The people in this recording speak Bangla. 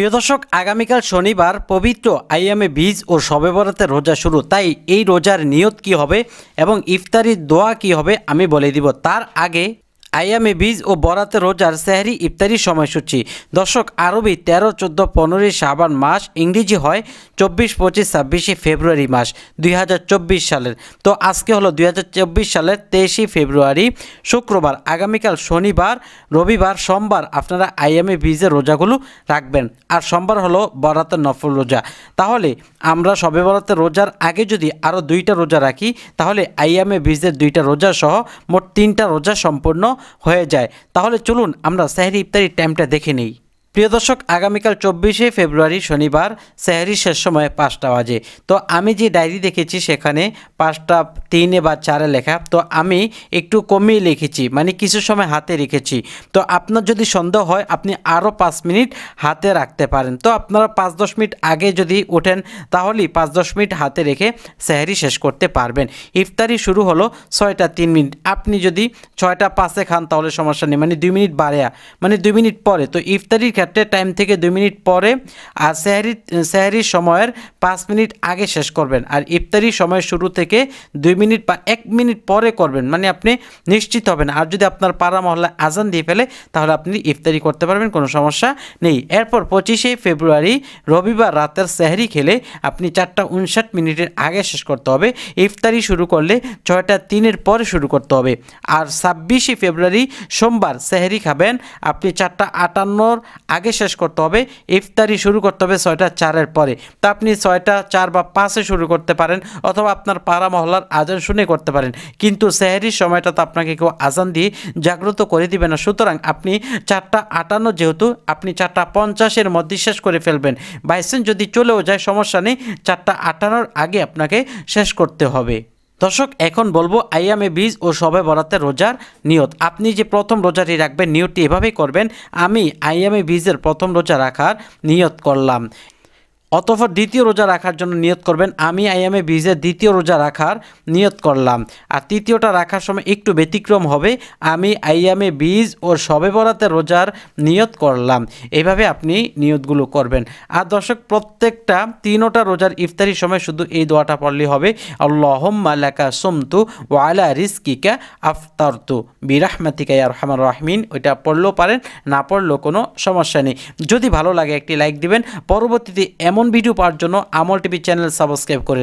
প্রিয় দর্শক আগামীকাল শনিবার পবিত্র আইয়ামে বীজ ও সবে বরাতে রোজা শুরু তাই এই রোজার নিয়ত কি হবে এবং ইফতারির দোয়া কি হবে আমি বলে দিব তার আগে আইয়ামে বীজ ও বরাতে রোজার সেহরি ইফতারি সময়সূচি দর্শক আরবি তেরো চোদ্দ পনেরোই শ্রাবান মাস ইংরেজি হয় চব্বিশ পঁচিশ ছাব্বিশে ফেব্রুয়ারি মাস দুই সালের তো আজকে হলো দুই সালের তেইশে ফেব্রুয়ারি শুক্রবার আগামীকাল শনিবার রবিবার সোমবার আপনারা আইয়ামে বীজের রোজাগুলো রাখবেন আর সোমবার হলো বরাতের নফল রোজা তাহলে আমরা সবে বরাতের রোজার আগে যদি আরও দুইটা রোজা রাখি তাহলে আইয়ামে বীজের দুইটা রোজা সহ মোট তিনটা রোজা সম্পূর্ণ হয়ে যায় তাহলে চলুন আমরা স্যাহরি ইফতারির টাইমটা দেখে নিই প্রিয় দর্শক আগামীকাল চব্বিশে ফেব্রুয়ারি শনিবার স্যারির শেষ সময় পাঁচটা বাজে তো আমি যে ডায়েরি দেখেছি সেখানে পাঁচটা তিনে বা চারে লেখা তো আমি একটু কমিয়ে লিখেছি মানে কিছু সময় হাতে রেখেছি তো আপনার যদি সন্দেহ হয় আপনি আরও পাঁচ মিনিট হাতে রাখতে পারেন তো আপনারা পাঁচ দশ মিনিট আগে যদি ওঠেন তাহলেই পাঁচ দশ মিনিট হাতে রেখে স্যারি শেষ করতে পারবেন ইফতারি শুরু হলো ছয়টা তিন মিনিট আপনি যদি ছয়টা পাঁচে খান তাহলে সমস্যা নেই মানে দুই মিনিট বাড়েয়া মানে দুই মিনিট পরে তো ইফতারির ক্ষেত্রে টাইম থেকে দুই মিনিট পরে আর স্যাহারি স্যাহারির সময়ের পাঁচ মিনিট আগে শেষ করবেন আর ইফতারির সময় শুরু থেকে দুই মিনিট বা এক মিনিট পরে করবেন মানে আপনি নিশ্চিত হবেন আর যদি আপনার পাড়া মহল্লা আজান দিয়ে ফেলে তাহলে আপনি ইফতারি করতে পারবেন কোনো সমস্যা নেই এরপর পঁচিশে ফেব্রুয়ারি রবিবার রাতের স্যাহারি খেলে আপনি চারটা উনষাট মিনিটের আগে শেষ করতে হবে ইফতারি শুরু করলে ছয়টা তিনের পরে শুরু করতে হবে আর ছাব্বিশে ফেব্রুয়ারি সোমবার স্যাহারি খাবেন আপনি চারটা আটান্নর আগে শেষ করতে হবে ইফতারি শুরু করতে হবে ছয়টা চারের পরে তো আপনি ছয়টা চার বা পাঁচে শুরু করতে পারেন অথবা আপনার পাড়া মহল্লার আজান শুনে করতে পারেন কিন্তু সেহেরির সময়টা তো আপনাকে কেউ আজান দিয়ে জাগ্রত করে দিবে না সুতরাং আপনি চারটা আটান্ন যেহেতু আপনি চারটা পঞ্চাশের মধ্যে শেষ করে ফেলবেন বাইসেন যদি চলেও যায় সমস্যা নেই চারটা আটানোর আগে আপনাকে শেষ করতে হবে দর্শক এখন বলবো আইয়ামে বীজ ও সবে বরাতে রোজার নিয়ত আপনি যে প্রথম রোজাটি রাখবেন নিয়তটি এভাবেই করবেন আমি আইয়ামে বীজের প্রথম রোজা রাখার নিয়ত করলাম অতঃপর দ্বিতীয় রোজা রাখার জন্য নিয়ত করবেন আমি এ বিজে দ্বিতীয় রোজা রাখার নিয়ত করলাম আর তৃতীয়টা রাখার সময় একটু ব্যতিক্রম হবে আমি আইয়ামে বীজ ও সবে বরাতে রোজার নিয়ত করলাম এভাবে আপনি নিয়তগুলো করবেন আর দর্শক প্রত্যেকটা তিনোটা রোজার ইফতারির সময় শুধু এই দোয়াটা পড়লেই হবে আল্লাহম্মা লাকা সোমতু ওয়ালা রিস্কিকা আফতারতু বিরাহমাতিকা ইয়ারহামান রহমিন ওইটা পড়লেও পারেন না পড়লেও কোনো সমস্যা নেই যদি ভালো লাগে একটি লাইক দিবেন পরবর্তীতে এমন এমন ভিডিও পাওয়ার জন্য আমল টিভি চ্যানেল সাবস্ক্রাইব করে